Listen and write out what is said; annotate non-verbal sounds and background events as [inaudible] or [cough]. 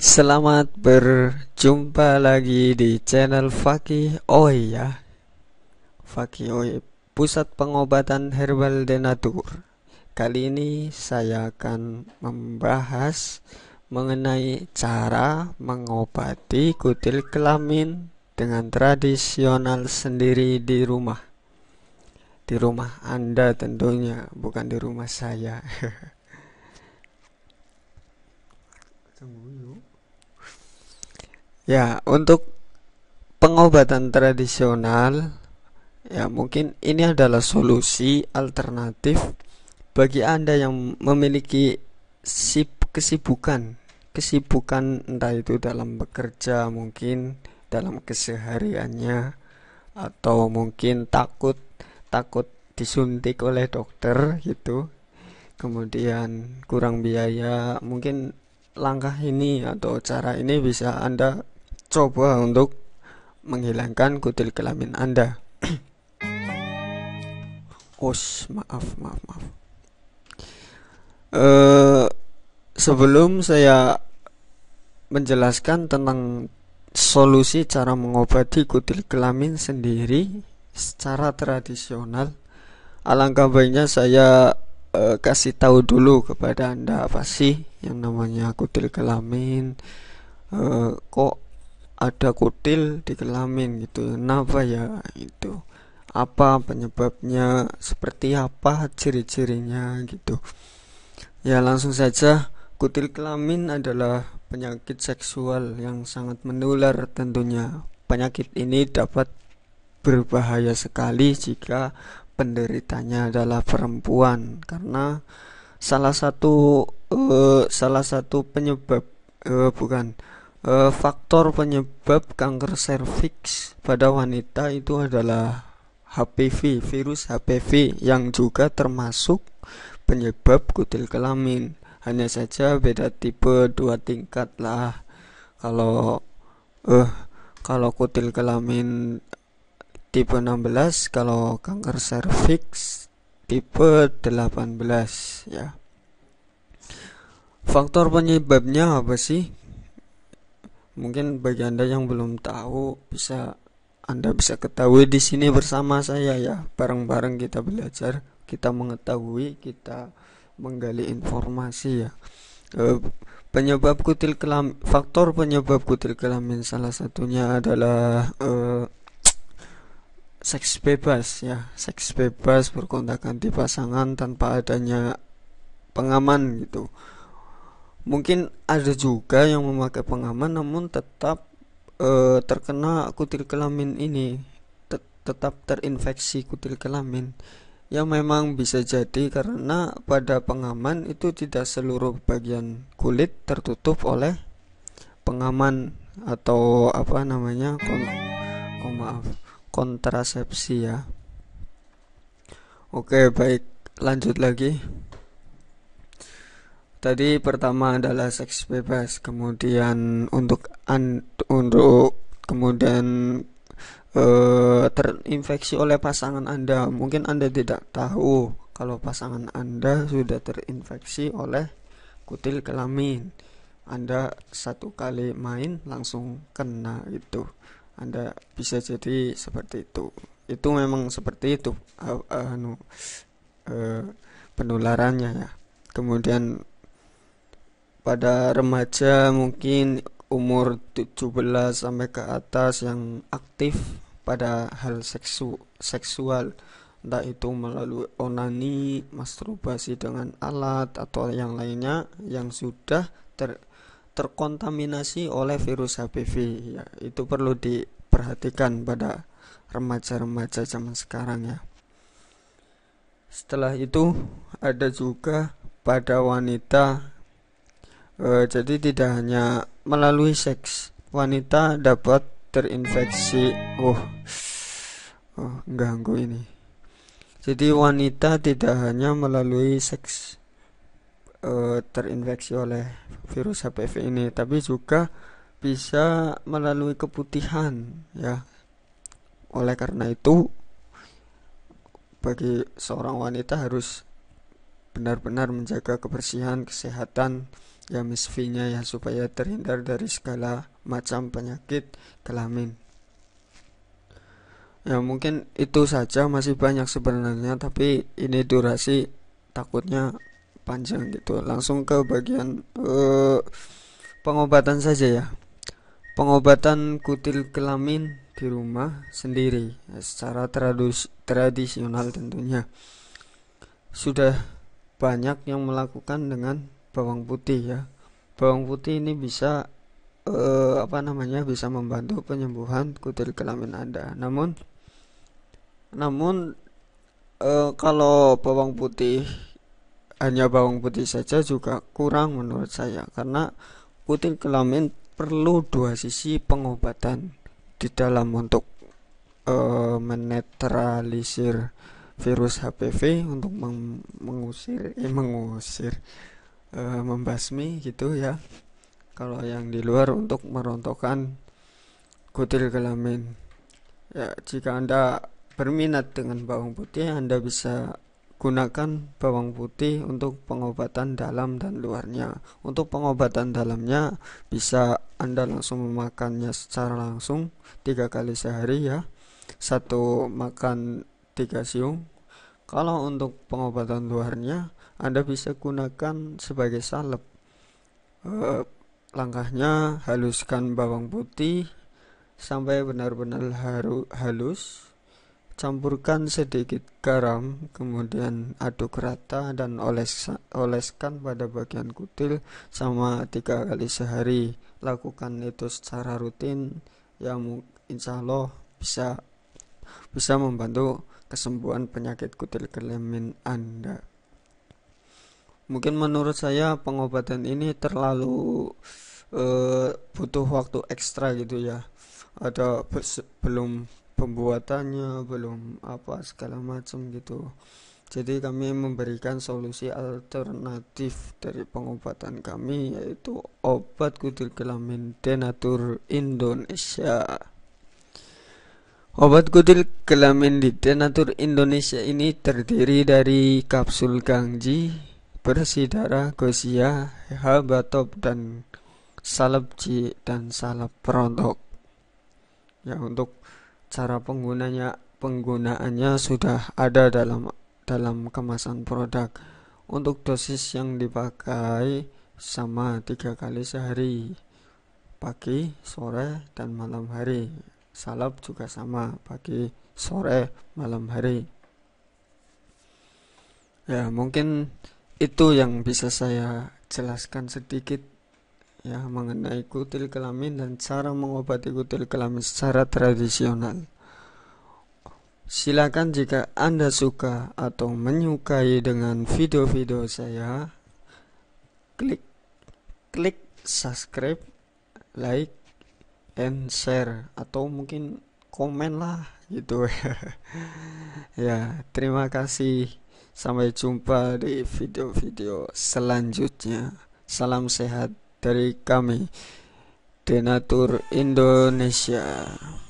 Selamat berjumpa lagi di channel Fakih Oi ya. Fakih Oi, pusat pengobatan herbal denatur. Kali ini saya akan membahas mengenai cara mengobati kutil kelamin dengan tradisional sendiri di rumah. Di rumah Anda tentunya, bukan di rumah saya. [laughs] Ya, untuk pengobatan tradisional ya mungkin ini adalah solusi alternatif bagi Anda yang memiliki sip kesibukan, kesibukan entah itu dalam bekerja mungkin dalam kesehariannya atau mungkin takut takut disuntik oleh dokter gitu. Kemudian kurang biaya, mungkin langkah ini atau cara ini bisa Anda coba untuk menghilangkan kutil kelamin Anda. [coughs] US maaf, maaf, maaf. Uh, sebelum saya menjelaskan tentang solusi cara mengobati kutil kelamin sendiri secara tradisional, alangkah baiknya saya uh, kasih tahu dulu kepada Anda apa sih yang namanya kutil kelamin, uh, kok ada kutil di kelamin gitu kenapa ya itu apa penyebabnya seperti apa ciri-cirinya gitu ya langsung saja kutil kelamin adalah penyakit seksual yang sangat menular tentunya penyakit ini dapat berbahaya sekali jika penderitanya adalah perempuan karena salah satu uh, salah satu penyebab uh, bukan e, faktor penyebab kanker serviks pada wanita itu adalah HPV, virus HPV yang juga termasuk penyebab kutil kelamin. Hanya saja beda tipe dua tingkat lah. Kalau eh kalau kutil kelamin tipe 16, kalau kanker serviks tipe 18 ya. Faktor penyebabnya apa sih? Mungkin bagi Anda yang belum tahu bisa Anda bisa ketahui di sini bersama saya ya. Bareng-bareng kita belajar, kita mengetahui, kita menggali informasi ya. E, penyebab kutil kelam faktor penyebab kutil kelamin salah satunya adalah e, seks bebas ya seks bebas berkontak ganti pasangan tanpa adanya pengaman gitu mungkin ada juga yang memakai pengaman namun tetap e, terkena kutil kelamin ini tetap terinfeksi kutil kelamin yang memang bisa jadi karena pada pengaman itu tidak seluruh bagian kulit tertutup oleh pengaman atau apa namanya kon oh maaf kontrasepsi ya oke baik lanjut lagi Tadi pertama adalah seks bebas, kemudian untuk an, untuk kemudian e, terinfeksi oleh pasangan Anda. Mungkin Anda tidak tahu kalau pasangan Anda sudah terinfeksi oleh kutil kelamin. Anda satu kali main langsung kena itu, Anda bisa jadi seperti itu. Itu memang seperti itu anu e, penularannya ya. Kemudian pada remaja mungkin umur 17 sampai ke atas yang aktif pada hal seksu seksual entah itu melalui onani, masturbasi dengan alat atau yang lainnya yang sudah ter terkontaminasi oleh virus HPV ya, itu perlu diperhatikan pada remaja-remaja zaman sekarang ya setelah itu ada juga pada wanita Eh, jadi tidak hanya melalui seks wanita dapat terinfeksi oh oh ganggu ini jadi wanita tidak hanya melalui seks e, terinfeksi oleh virus HPV ini tapi juga bisa melalui keputihan ya oleh karena itu bagi seorang wanita harus benar-benar menjaga kebersihan kesehatan ya misfinya ya supaya terhindar dari segala macam penyakit kelamin ya mungkin itu saja masih banyak sebenarnya tapi ini durasi takutnya panjang gitu langsung ke bagian uh, pengobatan saja ya pengobatan kutil kelamin di rumah sendiri ya, secara tradus tradisional tentunya sudah banyak yang melakukan dengan bawang putih ya bawang putih ini bisa eh, apa namanya bisa membantu penyembuhan kutil kelamin anda namun namun eh, kalau bawang putih hanya bawang putih saja juga kurang menurut saya karena kutil kelamin perlu dua sisi pengobatan di dalam untuk eh, menetralisir virus HPV untuk meng mengusir eh mengusir Eh, membasmi gitu ya kalau yang di luar untuk merontokkan kutil kelamin ya jika anda berminat dengan bawang putih anda bisa gunakan bawang putih untuk pengobatan dalam dan luarnya. Untuk pengobatan dalamnya bisa Anda langsung memakannya secara langsung tiga kali sehari ya. Satu makan tiga siung. Kalau untuk pengobatan luarnya anda bisa gunakan sebagai salep. Eh, langkahnya haluskan bawang putih sampai benar-benar halus. Campurkan sedikit garam, kemudian aduk rata dan oles, oleskan pada bagian kutil sama tiga kali sehari. Lakukan itu secara rutin, ya insya Allah bisa bisa membantu kesembuhan penyakit kutil kelamin Anda mungkin menurut saya pengobatan ini terlalu uh, butuh waktu ekstra gitu ya ada belum pembuatannya belum apa segala macam gitu jadi kami memberikan solusi alternatif dari pengobatan kami yaitu obat kutil kelamin denatur Indonesia. Obat kutil kelamin di denatur Indonesia ini terdiri dari kapsul gangji, bersih darah Gosia, habatop dan salep ji dan Salep Perontok. Ya untuk cara penggunanya penggunaannya sudah ada dalam dalam kemasan produk. Untuk dosis yang dipakai sama tiga kali sehari, pagi, sore, dan malam hari. Salep juga sama, pagi, sore, malam hari. Ya mungkin itu yang bisa saya jelaskan sedikit ya mengenai kutil kelamin dan cara mengobati kutil kelamin secara tradisional. Silakan jika Anda suka atau menyukai dengan video-video saya, klik klik subscribe, like, and share atau mungkin komen lah gitu ya. [laughs] ya, terima kasih. Sampai jumpa di video-video selanjutnya. Salam sehat dari kami, Denatur Indonesia.